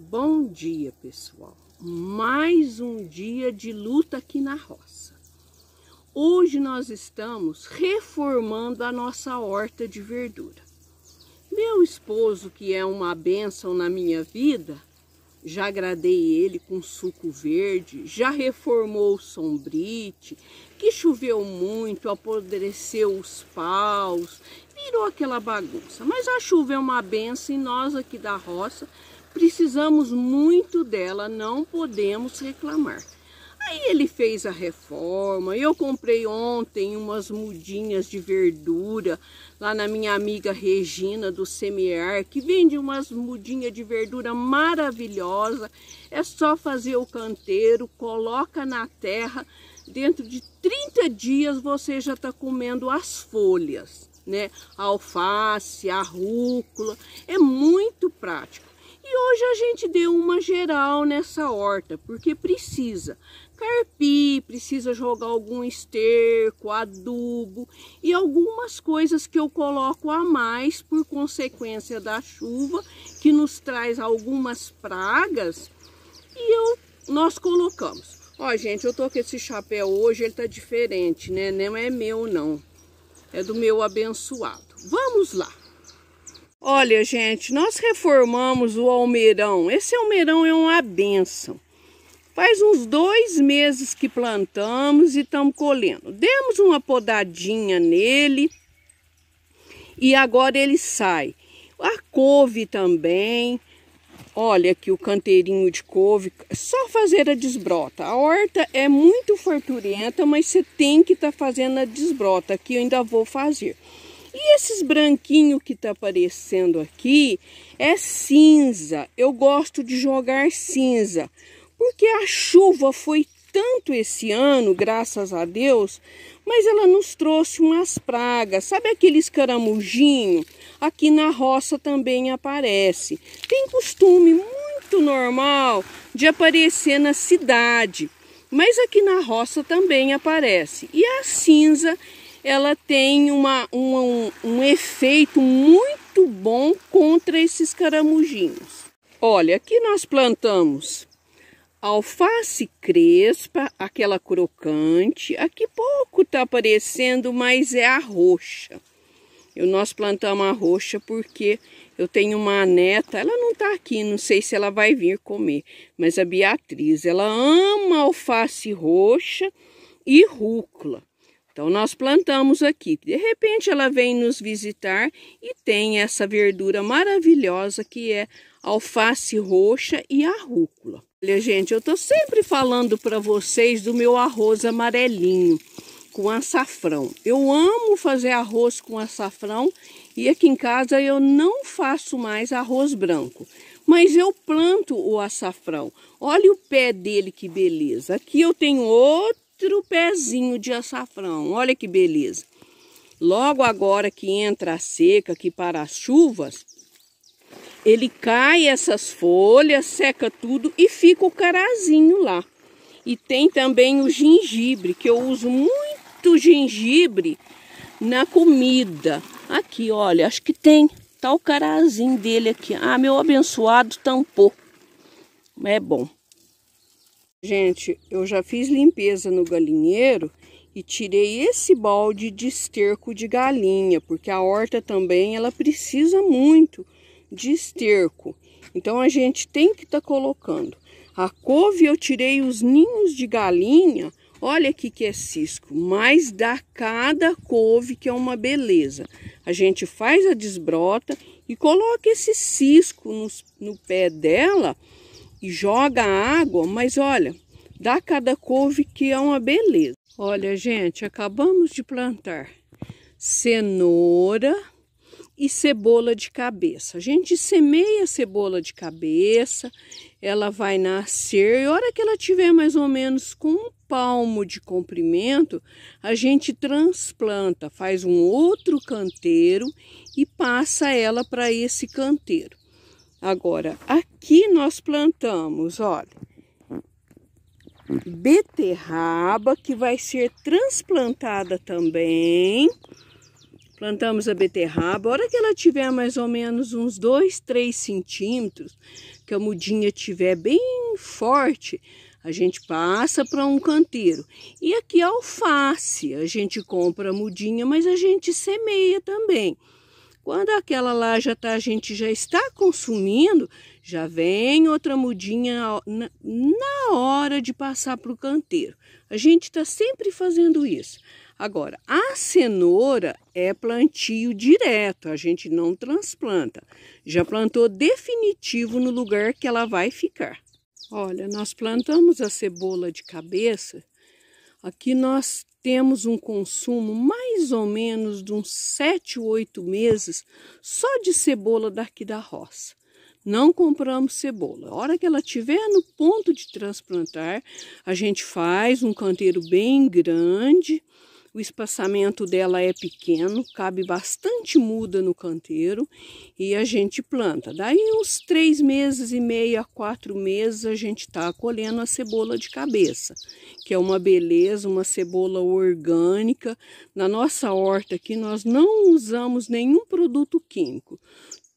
Bom dia, pessoal. Mais um dia de luta aqui na roça. Hoje nós estamos reformando a nossa horta de verdura. Meu esposo, que é uma bênção na minha vida, já agradei ele com suco verde, já reformou o sombrite, que choveu muito, apodreceu os paus, virou aquela bagunça. Mas a chuva é uma benção e nós aqui da roça precisamos muito dela, não podemos reclamar. Aí ele fez a reforma. Eu comprei ontem umas mudinhas de verdura lá na minha amiga Regina do Semear, que vende umas mudinhas de verdura maravilhosa. É só fazer o canteiro, coloca na terra. Dentro de 30 dias você já está comendo as folhas, né? A alface, a rúcula. É muito prático. E hoje a gente deu uma geral nessa horta, porque precisa carpir, precisa jogar algum esterco, adubo e algumas coisas que eu coloco a mais por consequência da chuva, que nos traz algumas pragas e eu, nós colocamos. Ó, gente, eu tô com esse chapéu hoje, ele tá diferente, né? Não é meu, não. É do meu abençoado. Vamos lá. Olha, gente, nós reformamos o almeirão. Esse almeirão é uma benção. Faz uns dois meses que plantamos e estamos colhendo. Demos uma podadinha nele e agora ele sai. A couve também. Olha aqui o canteirinho de couve. Só fazer a desbrota. A horta é muito forturenta, mas você tem que estar tá fazendo a desbrota. Aqui eu ainda vou fazer. E esses branquinhos que tá aparecendo aqui é cinza. Eu gosto de jogar cinza, porque a chuva foi tanto esse ano, graças a Deus, mas ela nos trouxe umas pragas. Sabe aqueles caramujinho? Aqui na roça também aparece. Tem costume muito normal de aparecer na cidade, mas aqui na roça também aparece. E a cinza ela tem uma, um, um efeito muito bom contra esses caramujinhos. Olha, aqui nós plantamos alface crespa, aquela crocante. Aqui pouco tá aparecendo, mas é a roxa. Eu, nós plantamos a roxa porque eu tenho uma neta, ela não tá aqui, não sei se ela vai vir comer, mas a Beatriz, ela ama alface roxa e rúcula. Então, nós plantamos aqui. De repente, ela vem nos visitar e tem essa verdura maravilhosa que é alface roxa e a rúcula. Olha, gente, eu estou sempre falando para vocês do meu arroz amarelinho com açafrão. Eu amo fazer arroz com açafrão e aqui em casa eu não faço mais arroz branco. Mas eu planto o açafrão. Olha o pé dele que beleza. Aqui eu tenho outro outro pezinho de açafrão. Olha que beleza. Logo agora que entra a seca, que para as chuvas, ele cai essas folhas, seca tudo e fica o carazinho lá. E tem também o gengibre, que eu uso muito gengibre na comida. Aqui, olha, acho que tem. Tá o carazinho dele aqui. Ah, meu abençoado tampou. É bom. Gente, eu já fiz limpeza no galinheiro e tirei esse balde de esterco de galinha, porque a horta também ela precisa muito de esterco. Então a gente tem que estar tá colocando. A couve eu tirei os ninhos de galinha, olha aqui que é cisco, mas dá cada couve que é uma beleza. A gente faz a desbrota e coloca esse cisco no, no pé dela e joga a água, mas olha, dá cada couve que é uma beleza. Olha, gente, acabamos de plantar cenoura e cebola de cabeça. A gente semeia a cebola de cabeça, ela vai nascer e a hora que ela tiver mais ou menos com um palmo de comprimento, a gente transplanta, faz um outro canteiro e passa ela para esse canteiro. Agora, aqui nós plantamos, olha, beterraba que vai ser transplantada também. Plantamos a beterraba. A hora que ela tiver mais ou menos uns 2, 3 centímetros, que a mudinha tiver bem forte, a gente passa para um canteiro. E aqui a é alface, a gente compra a mudinha, mas a gente semeia também. Quando aquela lá já tá, a gente já está consumindo, já vem outra mudinha na hora de passar para o canteiro. A gente está sempre fazendo isso. Agora, a cenoura é plantio direto, a gente não transplanta. Já plantou definitivo no lugar que ela vai ficar. Olha, nós plantamos a cebola de cabeça. Aqui nós temos um consumo mais ou menos de uns 7, 8 meses só de cebola daqui da roça. Não compramos cebola. A hora que ela estiver no ponto de transplantar, a gente faz um canteiro bem grande, o espaçamento dela é pequeno, cabe bastante muda no canteiro e a gente planta. Daí uns três meses e meio a quatro meses a gente está colhendo a cebola de cabeça, que é uma beleza, uma cebola orgânica. Na nossa horta aqui nós não usamos nenhum produto químico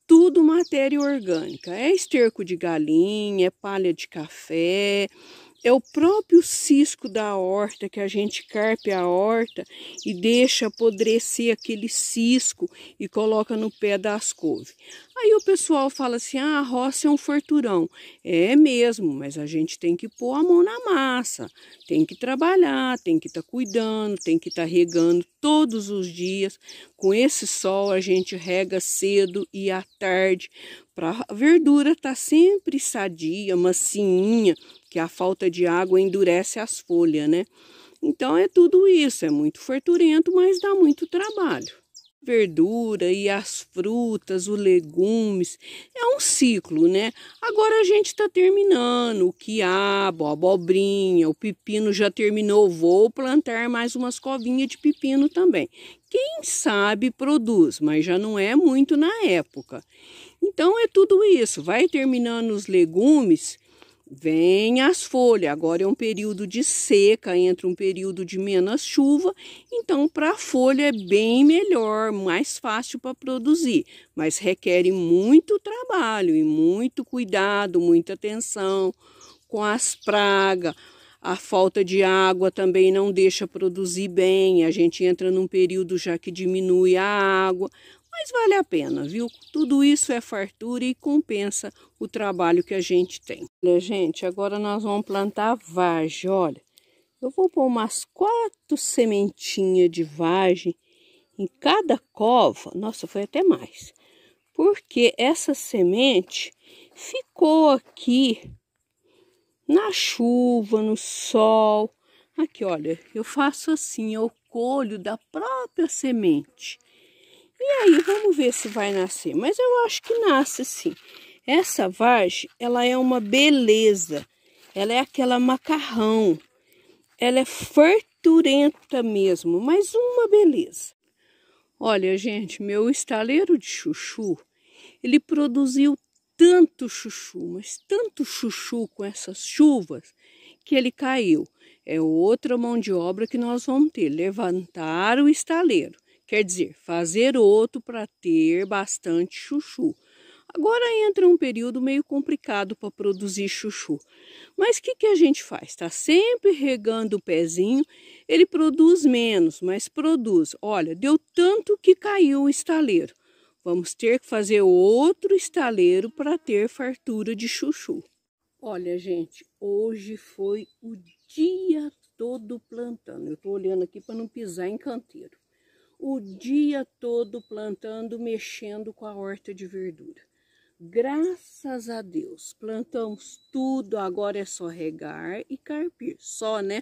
tudo matéria orgânica. É esterco de galinha, é palha de café, é o próprio cisco da horta que a gente carpe a horta e deixa apodrecer aquele cisco e coloca no pé das couves. Aí o pessoal fala assim: ah, a roça é um forturão. É mesmo, mas a gente tem que pôr a mão na massa, tem que trabalhar, tem que estar tá cuidando, tem que estar tá regando todos os dias. Com esse sol a gente rega cedo e à tarde para a verdura estar tá sempre sadia, macinha, que a falta de água endurece as folhas, né? Então é tudo isso, é muito fortuento, mas dá muito trabalho. Verdura e as frutas, os legumes, é um ciclo, né? Agora a gente está terminando o quiabo, a abobrinha, o pepino já terminou. Vou plantar mais umas covinhas de pepino também. Quem sabe produz, mas já não é muito na época. Então é tudo isso. Vai terminando os legumes, Vem as folhas. Agora é um período de seca, entra um período de menos chuva. Então, para a folha é bem melhor, mais fácil para produzir. Mas requer muito trabalho e muito cuidado, muita atenção com as pragas. A falta de água também não deixa produzir bem. A gente entra num período já que diminui a água. Mas vale a pena, viu? Tudo isso é fartura e compensa o trabalho que a gente tem. Olha, gente, agora nós vamos plantar vagem, olha. Eu vou pôr umas quatro sementinhas de vagem em cada cova. Nossa, foi até mais. Porque essa semente ficou aqui na chuva, no sol. Aqui, olha, eu faço assim, eu colho da própria semente. E aí, vamos ver se vai nascer. Mas eu acho que nasce sim. Essa vagem, ela é uma beleza. Ela é aquela macarrão. Ela é farturenta mesmo, mas uma beleza. Olha, gente, meu estaleiro de chuchu, ele produziu tanto chuchu, mas tanto chuchu com essas chuvas que ele caiu. É outra mão de obra que nós vamos ter, levantar o estaleiro. Quer dizer, fazer outro para ter bastante chuchu. Agora entra um período meio complicado para produzir chuchu. Mas o que, que a gente faz? Está sempre regando o pezinho, ele produz menos, mas produz. Olha, deu tanto que caiu o estaleiro. Vamos ter que fazer outro estaleiro para ter fartura de chuchu. Olha, gente, hoje foi o dia todo plantando. Eu estou olhando aqui para não pisar em canteiro o dia todo plantando, mexendo com a horta de verdura. Graças a Deus, plantamos tudo, agora é só regar e carpir, só, né?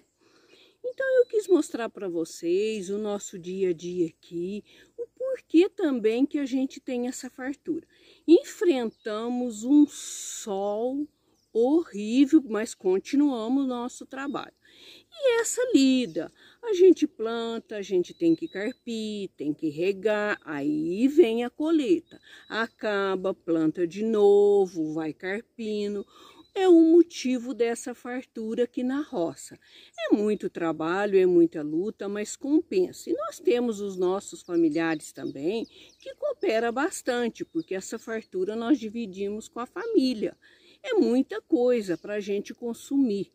Então eu quis mostrar para vocês o nosso dia a dia aqui, o porquê também que a gente tem essa fartura. Enfrentamos um sol horrível, mas continuamos nosso trabalho. E essa lida, a gente planta, a gente tem que carpir, tem que regar, aí vem a colheita. Acaba, planta de novo, vai carpindo. É o motivo dessa fartura aqui na roça. É muito trabalho, é muita luta, mas compensa. E nós temos os nossos familiares também, que coopera bastante, porque essa fartura nós dividimos com a família. É muita coisa para a gente consumir.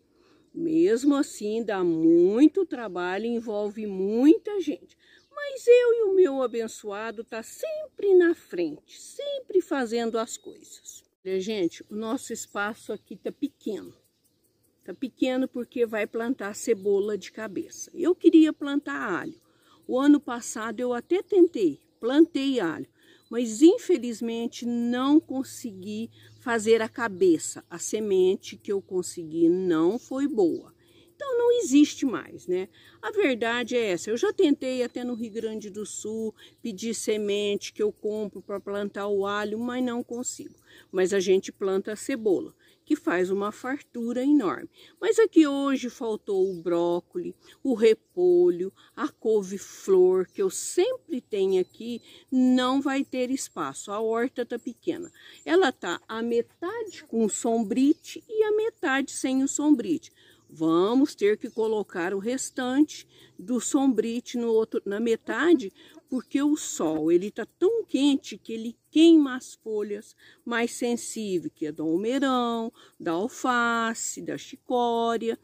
Mesmo assim, dá muito trabalho, envolve muita gente. Mas eu e o meu abençoado tá sempre na frente, sempre fazendo as coisas. Olha, gente, o nosso espaço aqui tá pequeno. Tá pequeno porque vai plantar cebola de cabeça. Eu queria plantar alho. O ano passado eu até tentei, plantei alho, mas infelizmente não consegui fazer a cabeça. A semente que eu consegui não foi boa. Então não existe mais, né? A verdade é essa. Eu já tentei até no Rio Grande do Sul pedir semente que eu compro para plantar o alho, mas não consigo. Mas a gente planta a cebola, que faz uma fartura enorme. Mas aqui hoje faltou o brócoli, o repolho, a couve-flor, que eu sempre tenho aqui, não vai ter espaço. A horta tá pequena. Ela tá a metade com sombrite e a metade sem o sombrite vamos ter que colocar o restante do sombrite no outro, na metade, porque o sol ele está tão quente que ele queima as folhas mais sensíveis, que é do almeirão, da alface, da chicória,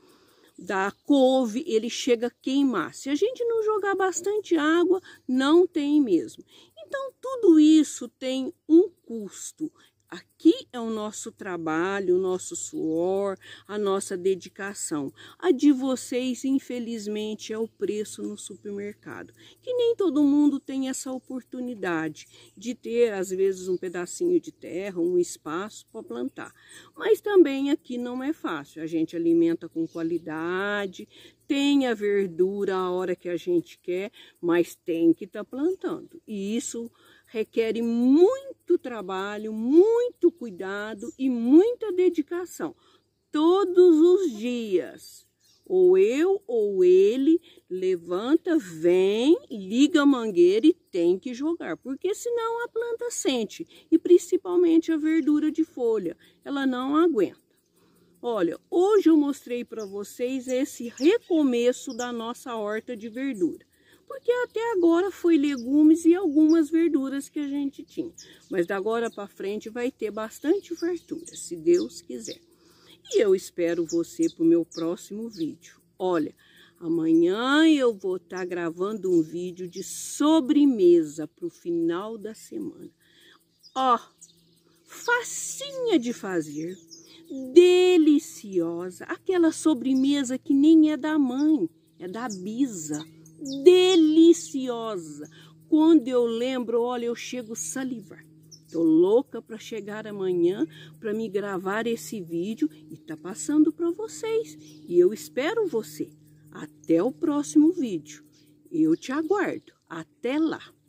da couve, ele chega a queimar. Se a gente não jogar bastante água, não tem mesmo. Então, tudo isso tem um custo. Aqui é o nosso trabalho, o nosso suor, a nossa dedicação. A de vocês, infelizmente, é o preço no supermercado. Que nem todo mundo tem essa oportunidade de ter, às vezes, um pedacinho de terra, um espaço para plantar. Mas também aqui não é fácil. A gente alimenta com qualidade, tem a verdura a hora que a gente quer, mas tem que estar tá plantando. E isso requerem muito trabalho, muito cuidado e muita dedicação. Todos os dias, ou eu ou ele levanta, vem, liga a mangueira e tem que jogar, porque senão a planta sente, e principalmente a verdura de folha, ela não aguenta. Olha, hoje eu mostrei para vocês esse recomeço da nossa horta de verdura porque até agora foi legumes e algumas verduras que a gente tinha. Mas da agora para frente vai ter bastante fartura, se Deus quiser. E eu espero você para o meu próximo vídeo. Olha, amanhã eu vou estar tá gravando um vídeo de sobremesa para o final da semana. Ó, facinha de fazer, deliciosa, aquela sobremesa que nem é da mãe, é da bisa deliciosa. Quando eu lembro, olha, eu chego salivar. Tô louca para chegar amanhã para me gravar esse vídeo e tá passando para vocês. E eu espero você. Até o próximo vídeo. Eu te aguardo. Até lá.